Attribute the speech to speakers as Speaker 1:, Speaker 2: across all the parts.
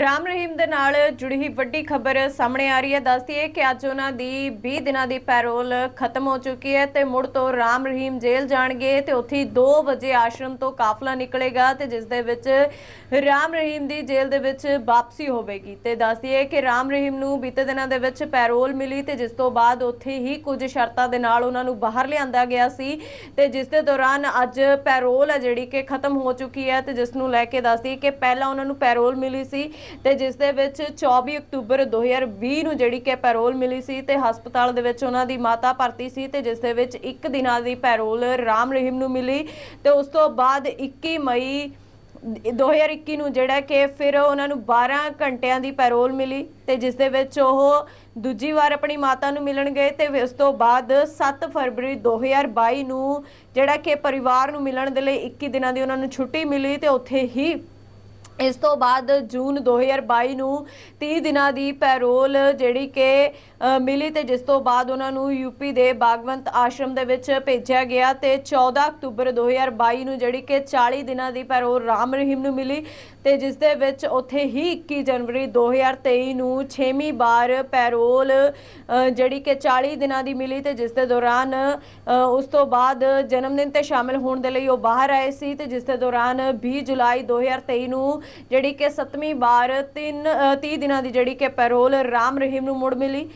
Speaker 1: ਰਾਮ ਰਹੀਮ ਦੇ ਨਾਲ ਜੁੜੀ ਹੀ ਵੱਡੀ ਖਬਰ ਸਾਹਮਣੇ ਆ ਰਹੀ ਹੈ ਦੱਸਦੀ ਹੈ ਕਿ ਅੱਜ ਉਹਨਾਂ ਦੀ 20 ਦਿਨਾਂ ਦੀ ਪੈਰੋਲ ਖਤਮ ਹੋ ਚੁੱਕੀ ਹੈ ਤੇ ਮੁੜ ਤੋਂ ਰਾਮ ਰਹੀਮ ਜੇਲ੍ਹ ਜਾਣਗੇ ਤੇ ਉੱਥੇ 2 ਵਜੇ ਆਸ਼ਰਮ ਤੋਂ ਕਾਫਲਾ ਨਿਕਲੇਗਾ ਤੇ ਜਿਸ ਦੇ ਵਿੱਚ ਰਾਮ ਰਹੀਮ ਦੀ ਜੇਲ੍ਹ ਦੇ ਵਿੱਚ ਵਾਪਸੀ ਹੋਵੇਗੀ ਤੇ ਦੱਸਦੀ ਹੈ ਕਿ ਰਾਮ ਰਹੀਮ ਨੂੰ ਬੀਤੇ ਦਿਨਾਂ ਦੇ ਵਿੱਚ ਪੈਰੋਲ ਮਿਲੀ ਤੇ ਜਿਸ ਤੋਂ ਬਾਅਦ ਉੱਥੇ ਹੀ ਕੁਝ ਸ਼ਰਤਾਂ ਦੇ ਨਾਲ ਉਹਨਾਂ ਨੂੰ ਬਾਹਰ ਲਿਆਂਦਾ ਗਿਆ ਸੀ ਤੇ ਜਿਸ ਦੇ ਦੌਰਾਨ ਅੱਜ ਪੈਰੋਲ ਹੈ ਜਿਹੜੀ ਕਿ ਖਤਮ ਹੋ ਚੁੱਕੀ ਹੈ ਤੇ ਜਿਸ ਨੂੰ ਲੈ ਕੇ ਦੱਸਦੀ ਹੈ ਕਿ ਪਹਿਲਾਂ ਉਹਨਾਂ ਨੂੰ ਪੈਰੋਲ ਮਿਲੀ ਸੀ ਤੇ ਜਿਸ ਦੇ ਵਿੱਚ 24 ਅਕਤੂਬਰ 2020 ਨੂੰ ਜਿਹੜੀ ਕਿ ਪੈਰੋਲ ਮਿਲੀ ਸੀ ਤੇ ਹਸਪਤਾਲ ਦੇ ਵਿੱਚ ਉਹਨਾਂ ਦੀ ਮਾਤਾ ਭਰਤੀ ਸੀ ਤੇ ਜਿਸ ਦੇ ਵਿੱਚ ਇੱਕ ਦਿਨਾਂ ਦੀ ਪੈਰੋਲ ਰਾਮ ਰਹੀਮ ਨੂੰ ਮਿਲੀ ਤੇ ਉਸ ਤੋਂ ਬਾਅਦ 21 ਮਈ 2021 ਨੂੰ ਜਿਹੜਾ ਕਿ ਫਿਰ ਉਹਨਾਂ ਨੂੰ 12 ਘੰਟਿਆਂ ਦੀ ਪੈਰੋਲ ਮਿਲੀ ਤੇ ਜਿਸ ਦੇ ਵਿੱਚ ਉਹ ਦੂਜੀ ਵਾਰ ਆਪਣੀ ਮਾਤਾ ਨੂੰ ਮਿਲਣ ਗਏ ਤੇ ਉਸ ਤੋਂ ਬਾਅਦ 7 ਫਰਵਰੀ 2022 ਨੂੰ ਜਿਹੜਾ ਕਿ ਪਰਿਵਾਰ ਨੂੰ ਮਿਲਣ ਦੇ ਲਈ 21 ਦਿਨਾਂ ਦੀ ਉਹਨਾਂ ਨੂੰ ਛੁੱਟੀ ਮਿਲੀ ਤੇ ਉੱਥੇ ਹੀ ਇਸ ਤੋਂ ਬਾਅਦ ਜੂਨ 2022 ਨੂੰ 30 ਦਿਨਾਂ ਦੀ ਪੈਰੋਲ ਜਿਹੜੀ ਕਿ ਮਿਲੀ ਤੇ ਜਿਸ ਤੋਂ ਬਾਅਦ ਉਹਨਾਂ ਨੂੰ ਯੂਪੀ ਦੇ ਬਾਗਵੰਤ ਆਸ਼ਰਮ ਦੇ ਵਿੱਚ ਭੇਜਿਆ ਗਿਆ ਤੇ 14 ਅਕਤੂਬਰ 2022 ਨੂੰ ਜਿਹੜੀ ਕਿ 40 ਦਿਨਾਂ ਦੀ ਉਹ ਰਾਮ ਰਹੀਮ ਨੂੰ ਮਿਲੀ ਤੇ ਜਿਸ ਦੇ ਵਿੱਚ ਉੱਥੇ ਹੀ 21 ਜਨਵਰੀ 2023 ਨੂੰ 6ਵੀਂ ਵਾਰ ਪੈਰੋਲ ਜਿਹੜੀ ਕਿ 40 ਦਿਨਾਂ ਦੀ ਮਿਲੀ ਤੇ ਜਿਸ ਦੇ ਦੌਰਾਨ ਉਸ ਤੋਂ ਬਾਅਦ ਜਨਮ ਦਿਨ ਤੇ ਸ਼ਾਮਿਲ ਹੋਣ ਦੇ ਲਈ ਉਹ ਬਾਹਰ ਆਏ ਸੀ ਤੇ ਜਿਸ ਦੇ ਦੌਰਾਨ 20 ਜੁਲਾਈ 2023 ਨੂੰ ਜਿਹੜੀ ਕਿ 7ਵੀਂ ਵਾਰ 3 30 ਦਿਨਾਂ ਦੀ ਜਿਹੜੀ ਕਿ ਪੈਰੋਲ ਰਾਮ ਰਹੀਮ ਨੂੰ ਮੁੜ ਮਿਲੀ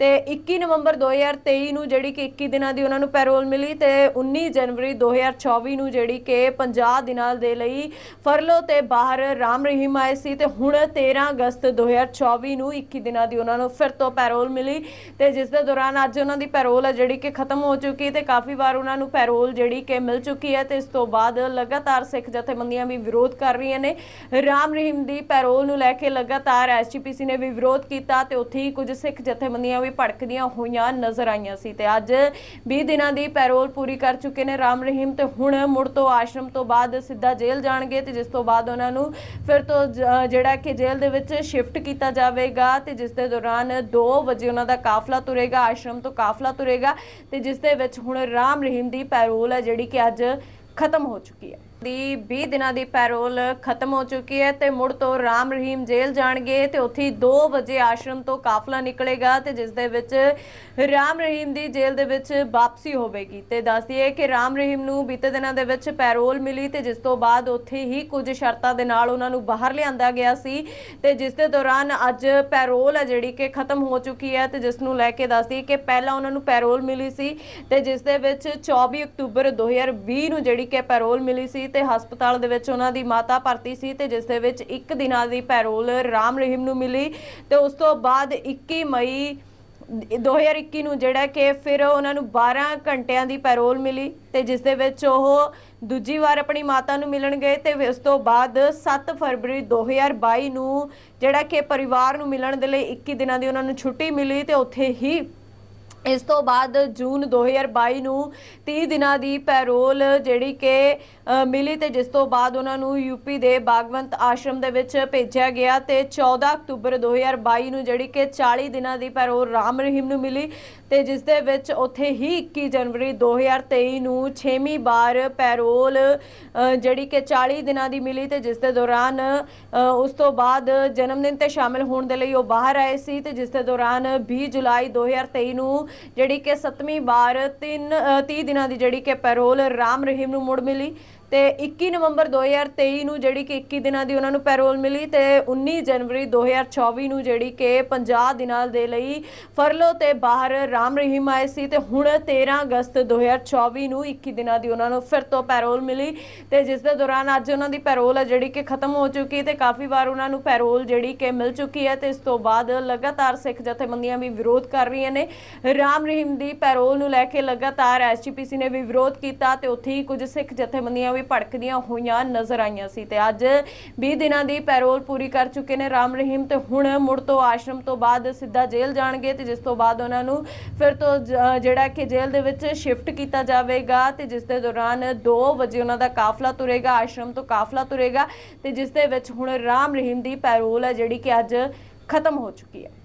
Speaker 1: ਤੇ 21 ਨਵੰਬਰ 2023 ਨੂੰ ਜਿਹੜੀ ਕਿ 21 ਦਿਨਾਂ ਦੀ ਉਹਨਾਂ ਨੂੰ ਪੈਰੋਲ ਮਿਲੀ ਤੇ 19 ਜਨਵਰੀ 2024 ਨੂੰ ਜਿਹੜੀ ਕਿ 50 ਦਿਨਾਂ ਦੇ ਲਈ ਫਰਲੋ ਤੇ ਬਾਹਰ ਰਾਮ ਰਹੀਮ ਆਏ ਸੀ ਤੇ ਹੁਣ 13 ਅਗਸਤ 2024 ਨੂੰ 21 ਦਿਨਾਂ ਦੀ ਉਹਨਾਂ ਨੂੰ ਫਿਰ ਤੋਂ ਪੈਰੋਲ ਮਿਲੀ ਤੇ ਜਿਸ ਦੇ ਦੌਰਾਨ ਅੱਜ ਉਹਨਾਂ ਦੀ ਪੈਰੋਲ ਹੈ ਜਿਹੜੀ ਕਿ ਖਤਮ ਹੋ ਚੁੱਕੀ ਤੇ ਕਾਫੀ ਵਾਰ ਉਹਨਾਂ ਨੂੰ ਪੈਰੋਲ ਜਿਹੜੀ ਕਿ ਮਿਲ ਚੁੱਕੀ ਹੈ ਤੇ ਇਸ ਤੋਂ ਬਾਅਦ ਲਗਾਤਾਰ ਸਿੱਖ ਜਥੇਬੰਦੀਆਂ ਵੀ ਵਿਰੋਧ ਕਰ ਰਹੀਆਂ ਨੇ ਰਾਮ ਰਹੀਮ ਦੀ ਪੈਰੋਲ ਨੂੰ ਲੈ ਕੇ ਲਗਾਤਾਰ ਐਸਜੀਪੀਸੀ ਨੇ ਵੀ ਵਿਰੋਧ ਕੀਤਾ ਤੇ ਉੱਥੇ ਹੀ ਕੁਝ ਸਿੱਖ ਜਥੇਬੰਦੀਆਂ ਵੀ ਵੀ ਭੜਕਦੀਆਂ ਹੋਈਆਂ ਨਜ਼ਰ ਆਈਆਂ ਸੀ ਤੇ ਅੱਜ 20 ਦਿਨਾਂ ਦੀ ਪੈਰੋਲ ਪੂਰੀ ਕਰ ਚੁੱਕੇ ਨੇ ਰਾਮ ਰਹੀਮ ਤੇ ਹੁਣ ਮੁੜ ਤੋਂ ਆਸ਼ਰਮ ਤੋਂ ਬਾਅਦ ਸਿੱਧਾ ਜੇਲ੍ਹ ਜਾਣਗੇ ਤੇ ਜਿਸ ਤੋਂ ਬਾਅਦ ਉਹਨਾਂ ਨੂੰ ਫਿਰ ਤੋਂ ਜਿਹੜਾ ਕਿ ਜੇਲ੍ਹ ਦੇ ਵਿੱਚ ਸ਼ਿਫਟ ਕੀਤਾ ਜਾਵੇਗਾ ਤੇ ਜਿਸ ਦੇ ਦੌਰਾਨ 2 ਵਜੇ ਉਹਨਾਂ ਦਾ ਕਾਫਲਾ ਤੁਰੇਗਾ ਆਸ਼ਰਮ ਤੋਂ ਕਾਫਲਾ ਤੁਰੇਗਾ ਤੇ ਜਿਸ ਦੇ ਵਿੱਚ ਹੁਣ ਰਾਮ ਰਹੀਮ ਦੀ ਪੈਰੋਲ ਹੈ ਜਿਹੜੀ ਕਿ ਅੱਜ ਖਤਮ ਹੋ ਚੁੱਕੀ ਹੈ ਦੀ 20 ਦਿਨਾਂ ਦੀ ਪੈਰੋਲ ਖਤਮ ਹੋ ਚੁੱਕੀ ਹੈ ਤੇ ਮੁੜ ਤੋਂ ਰਾਮ ਰਹੀਮ ਜੇਲ੍ਹ ਜਾਣਗੇ ਤੇ ਉੱਥੇ 2 ਵਜੇ ਆਸ਼ਰਮ ਤੋਂ ਕਾਫਲਾ ਨਿਕਲੇਗਾ ਤੇ ਜਿਸ ਦੇ ਵਿੱਚ ਰਾਮ ਰਹੀਮ ਦੀ ਜੇਲ੍ਹ ਦੇ ਵਿੱਚ ਵਾਪਸੀ ਹੋਵੇਗੀ ਤੇ ਦੱਸਦੀਏ ਕਿ ਰਾਮ ਰਹੀਮ ਨੂੰ ਬੀਤੇ ਦਿਨਾਂ ਦੇ ਵਿੱਚ ਪੈਰੋਲ ਮਿਲੀ ਤੇ ਜਿਸ ਤੋਂ ਬਾਅਦ ਉੱਥੇ ਹੀ ਕੁਝ ਸ਼ਰਤਾਂ ਦੇ ਨਾਲ ਉਹਨਾਂ ਨੂੰ ਬਾਹਰ ਲਿਆਂਦਾ ਗਿਆ ਸੀ ਤੇ ਜਿਸ ਦੇ ਦੌਰਾਨ ਅੱਜ ਪੈਰੋਲ ਹੈ ਜਿਹੜੀ ਕਿ ਖਤਮ ਹੋ ਚੁੱਕੀ ਹੈ ਤੇ ਜਿਸ ਨੂੰ ਲੈ ਕੇ ਦੱਸਦੀਏ ਕਿ ਪਹਿਲਾਂ ਉਹਨਾਂ ਨੂੰ ਪੈਰੋਲ ਮਿਲੀ ਸੀ ਤੇ ਜਿਸ ਦੇ ਵਿੱਚ 24 ਅਕਤੂਬਰ 2020 ਨੂੰ ਜਿਹੜੀ ਕਿ ਪੈਰੋਲ ਮਿਲੀ ਸੀ ਤੇ ਹਸਪਤਾਲ ਦੇ ਵਿੱਚ ਉਹਨਾਂ ਦੀ ਮਾਤਾ ਭਰਤੀ ਸੀ ਤੇ ਜਿਸ ਦੇ ਵਿੱਚ ਇੱਕ ਦਿਨਾਂ ਦੀ ਪੈਰੋਲ ਰਾਮ ਰਹੀਮ ਨੂੰ ਮਿਲੀ ਤੇ ਉਸ ਤੋਂ ਬਾਅਦ 21 ਮਈ 2021 ਨੂੰ ਜਿਹੜਾ ਕਿ ਫਿਰ ਉਹਨਾਂ ਨੂੰ 12 ਘੰਟਿਆਂ ਦੀ ਪੈਰੋਲ ਮਿਲੀ ਤੇ ਜਿਸ ਦੇ ਵਿੱਚ ਉਹ ਦੂਜੀ ਵਾਰ ਆਪਣੀ ਮਾਤਾ ਨੂੰ ਮਿਲਣ ਗਏ ਤੇ ਉਸ ਤੋਂ ਬਾਅਦ 7 ਫਰਵਰੀ 2022 ਨੂੰ ਜਿਹੜਾ ਕਿ ਪਰਿਵਾਰ ਨੂੰ ਮਿਲਣ ਦੇ ਲਈ 21 ਦਿਨਾਂ ਦੀ ਉਹਨਾਂ ਨੂੰ ਛੁੱਟੀ ਮਿਲੀ ਤੇ ਉੱਥੇ ਹੀ ਇਸ ਤੋਂ ਬਾਅਦ ਜੂਨ 2022 ਨੂੰ 30 ਦਿਨਾਂ ਦੀ ਪੈਰੋਲ ਜਿਹੜੀ ਕਿ ਮਿਲੀ ਤੇ ਜਿਸ ਤੋਂ ਬਾਅਦ ਉਹਨਾਂ ਨੂੰ ਯੂਪੀ ਦੇ ਬਾਗਵੰਤ ਆਸ਼ਰਮ ਦੇ ਵਿੱਚ ਭੇਜਿਆ ਗਿਆ ਤੇ 14 ਅਕਤੂਬਰ 2022 ਨੂੰ ਜਿਹੜੀ ਕਿ 40 ਦਿਨਾਂ ਦੀ ਪੈਰੋਲ ਰਾਮ ਰਹੀਮ ਨੂੰ ਮਿਲੀ ਤੇ ਜਿਸ ਦੇ ਵਿੱਚ ਉੱਥੇ ਹੀ 21 ਜਨਵਰੀ 2023 ਨੂੰ 6ਵੀਂ ਵਾਰ ਪੈਰੋਲ ਜਿਹੜੀ ਕਿ 40 ਦਿਨਾਂ ਦੀ ਮਿਲੀ ਤੇ ਜਿਸ ਦੇ ਦੌਰਾਨ ਉਸ ਤੋਂ ਬਾਅਦ ਜਨਮ ਦਿਨ ਤੇ ਸ਼ਾਮਿਲ ਹੋਣ ਦੇ ਲਈ ਉਹ ਬਾਹਰ ਆਏ ਸੀ ਤੇ ਜਿਸ ਦੇ ਦੌਰਾਨ 20 ਜੁਲਾਈ 2023 ਨੂੰ ਜਿਹੜੀ ਕਿ 7ਵੀਂ ਵਾਰ 3 30 ਦਿਨਾਂ ਦੀ ਜਿਹੜੀ ਕਿ ਪੈਰੋਲ ਰਾਮ ਰਹੀਮ ਨੂੰ ਮੁੜ ਮਿਲੀ ਤੇ 21 ਨਵੰਬਰ 2023 ਨੂੰ ਜਿਹੜੀ ਕਿ 21 ਦਿਨਾਂ ਦੀ ਉਹਨਾਂ ਨੂੰ ਪੈਰੋਲ ਮਿਲੀ ਤੇ 19 ਜਨਵਰੀ 2024 ਨੂੰ ਜਿਹੜੀ ਕਿ 50 ਦਿਨਾਂ ਦੇ ਲਈ ਫਰਲੋ ਤੇ ਬਾਹਰ ਰਾਮ ਰਹੀਮ ਆਏ ਸੀ ਤੇ ਹੁਣ 13 ਅਗਸਤ 2024 ਨੂੰ 21 ਦਿਨਾਂ ਦੀ ਉਹਨਾਂ ਨੂੰ ਫਿਰ ਤੋਂ ਪੈਰੋਲ ਮਿਲੀ ਤੇ ਜਿਸ ਦੇ ਦੌਰਾਨ ਅੱਜ ਉਹਨਾਂ ਦੀ ਪੈਰੋਲ ਹੈ ਜਿਹੜੀ ਕਿ ਖਤਮ ਹੋ ਚੁੱਕੀ ਤੇ ਕਾਫੀ ਵਾਰ ਉਹਨਾਂ ਨੂੰ ਪੈਰੋਲ ਜਿਹੜੀ ਕਿ ਮਿਲ ਚੁੱਕੀ ਹੈ ਤੇ ਇਸ ਤੋਂ ਬਾਅਦ ਲਗਾਤਾਰ ਸਿੱਖ ਜਥੇਬੰਦੀਆਂ ਵੀ ਵਿਰੋਧ ਕਰ ਰਹੀਆਂ ਨੇ ਰਾਮ ਰਹੀਮ ਦੀ ਪੈਰੋਲ ਨੂੰ ਲੈ ਕੇ ਲਗਾਤਾਰ ਐਸਜੀਪੀਸੀ ਨੇ ਵੀ ਵਿਰੋਧ ਕੀਤਾ ਤੇ ਉੱਥੇ ਹੀ ਕੁਝ ਸਿੱਖ ਜਥੇਬੰਦੀਆਂ ਵੀ ਭੜਕਦੀਆਂ ਹੋਈਆਂ ਨਜ਼ਰ ਆਈਆਂ ਸੀ ਤੇ ਅੱਜ 20 ਦਿਨਾਂ ਦੀ ਪੈਰੋਲ ਪੂਰੀ ਕਰ ਚੁੱਕੇ ਨੇ ਰਾਮ ਰਹੀਮ ਤੇ ਹੁਣ ਮੁੜ ਤੋਂ ਆਸ਼ਰਮ ਤੋਂ ਬਾਅਦ ਸਿੱਧਾ ਜੇਲ੍ਹ ਜਾਣਗੇ ਤੇ ਜਿਸ ਤੋਂ ਬਾਅਦ ਉਹਨਾਂ ਨੂੰ ਫਿਰ ਤੋਂ ਜਿਹੜਾ ਕਿ ਜੇਲ੍ਹ ਦੇ ਵਿੱਚ ਸ਼ਿਫਟ ਕੀਤਾ ਜਾਵੇਗਾ ਤੇ ਜਿਸ ਦੇ ਦੌਰਾਨ 2 ਵਜੇ ਉਹਨਾਂ ਦਾ ਕਾਫਲਾ ਤੁਰੇਗਾ ਆਸ਼ਰਮ ਤੋਂ ਕਾਫਲਾ ਤੁਰੇਗਾ ਤੇ ਜਿਸ ਦੇ ਵਿੱਚ ਹੁਣ ਰਾਮ ਰਹੀਮ ਦੀ ਪੈਰੋਲ ਹੈ ਜਿਹੜੀ ਕਿ ਅੱਜ ਖਤਮ ਹੋ ਚੁੱਕੀ ਹੈ